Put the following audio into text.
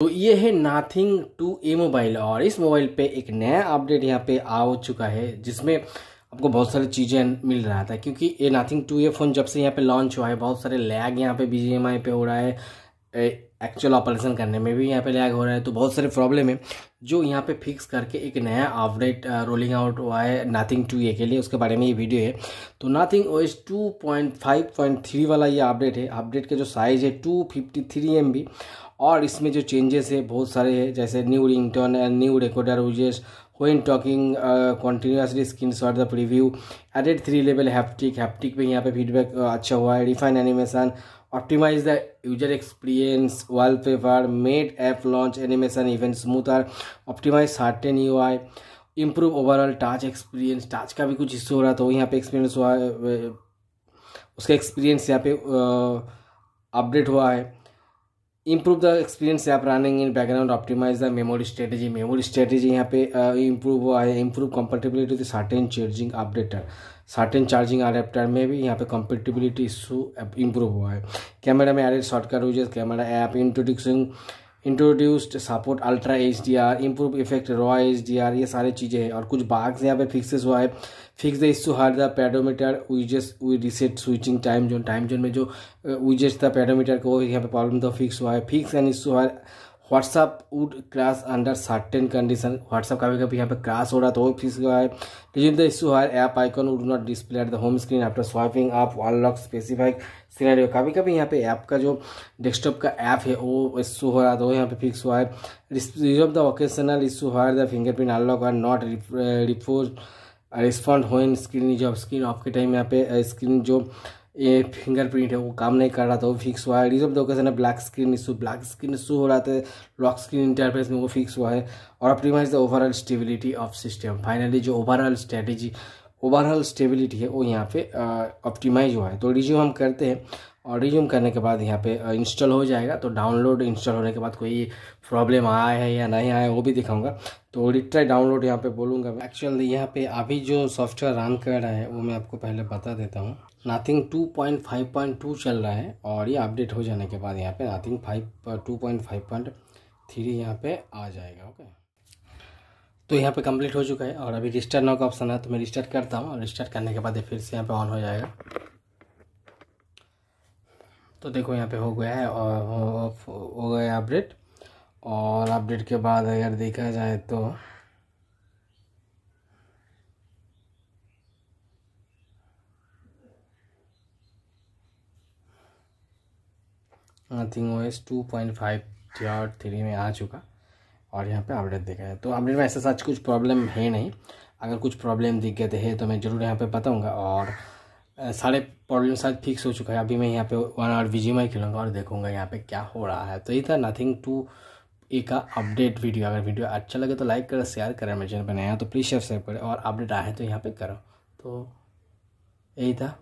तो ये है नाथिंग टू ए मोबाइल और इस मोबाइल पे एक नया अपडेट यहाँ पे आ चुका है जिसमें आपको बहुत सारी चीज़ें मिल रहा था क्योंकि ये नाथिंग टू ये फ़ोन जब से यहाँ पे लॉन्च हुआ है बहुत सारे लैग यहाँ पे बी पे हो रहा है एक्चुअल ऑपरेशन करने में भी यहाँ पे लैग हो रहा है तो बहुत सारे प्रॉब्लम है जो यहाँ पे फिक्स करके एक नया अपडेट रोलिंग आउट हुआ है नाथिंग टू ए के लिए उसके बारे में ये वीडियो है तो Nothing O S two point five point three वाला ये अपडेट है अपडेट का जो साइज़ है two fifty three M B और इसमें जो चेंजेस है बहुत सारे है जैसे new ringtone and new recorder uses when talking uh, continuously screenshot the preview added three level haptic haptic पे यहाँ पे feedback uh, अच्छा हुआ है refine animation optimize the user experience wallpaper made app launch animation even smoother optimize certain UI improve overall touch experience touch का भी कुछ issue हो रहा था वो यहाँ पे experience हुआ है उसका experience यहाँ पे अपडेट uh, हुआ है improve the experience app running in background optimise the memory strategy memory strategy यहाँ पे इम्प्रूव uh, हुआ है improve compatibility with certain charging updater certain charging adapter में भी यहाँ पे कंपेटेबिलिटी इशू इम्प्रूव हुआ है कैमरा में added shortcut uses camera app introducing introduced support ultra H D R improve effect raw H D R ये सारी चीज़ें हैं और कुछ बाग्स यहाँ पे फिक्स हुआ है fix the issue where the pedometer विजेस reset switching time zone time zone में जो विजेस था पैडोमीटर को यहाँ पे प्रॉब्लम था फिक्स हुआ है fix and is where WhatsApp would crash under certain condition WhatsApp कभी कभी यहाँ पे क्रैश हो रहा था तो वो फिक्स हुआ है reason the issue where app icon would not display at the home screen after swiping up unlock specified scenario कभी कभी यहाँ पे ऐप का जो डेस्कटॉप का ऐप है वो इशू हो रहा तो वो यहाँ पे फिक्स हुआ है resolve the occasional issue where the fingerprint unlock are not report respond in screen जो स्क्रीन आपके टाइम यहाँ पे स्क्रीन जो ये फिंगरप्रिंट है वो काम नहीं कर रहा था वो फिक्स हुआ है रिजर्व दोकेशन है black screen issue black screen issue हो रहा था लॉक स्क्रीन इंटरफेस में वो फिक्स हुआ है और optimise the overall stability of system finally जो ओवरऑल स्ट्रेटेजी ओवरऑल स्टेबिलिटी है वो यहाँ पे ऑप्टिमाइज हुआ है तो रिज्यूम हम करते हैं और रिज्यूम करने के बाद यहाँ पे इंस्टॉल हो जाएगा तो डाउनलोड इंस्टॉल होने के बाद कोई प्रॉब्लम आया है या नहीं आया वो भी दिखाऊंगा तो रिट्राई डाउनलोड यहाँ पे बोलूँगा मैं एक्चुअली यहाँ पे अभी जो सॉफ्टवेयर रन कर रहा है वो मैं आपको पहले बता देता हूँ नाथिंग 2.5.2 चल रहा है और ये अपडेट हो जाने के बाद यहाँ पे Nothing five two point five point three यहाँ पर आ जाएगा ओके तो यहाँ पे कंप्लीट हो चुका है और अभी रिस्टार्ट नाउ का ऑप्शन है तो मैं रिस्टार्ट करता हूँ और रिस्टार्ट करने के बाद फिर से यहाँ पे ऑन हो जाएगा तो देखो यहाँ पे हो गया है और हो, गया अपडेट और अपडेट के बाद अगर देखा जाए तो thing O S two point five टीआर थ्री में आ चुका और यहाँ पे अपडेट देखा है तो अपडेट में ऐसा सच कुछ प्रॉब्लम है नहीं अगर कुछ प्रॉब्लम दिक्कत है तो मैं ज़रूर यहाँ पे बताऊँगा और सारे प्रॉब्लम शायद फिक्स हो चुका है अभी मैं यहाँ पे वन आवर वी जी खेलूँगा और देखूँगा यहाँ पे क्या हो रहा है तो ये था नथिंग टू ए का अपडेट वीडियो अगर वीडियो अच्छा लगे तो लाइक करें शेयर करें मेरे चैनल पर नया तो प्लीज़ शेयर शेयर करें और अपडेट आए तो यहाँ पे करो तो यही था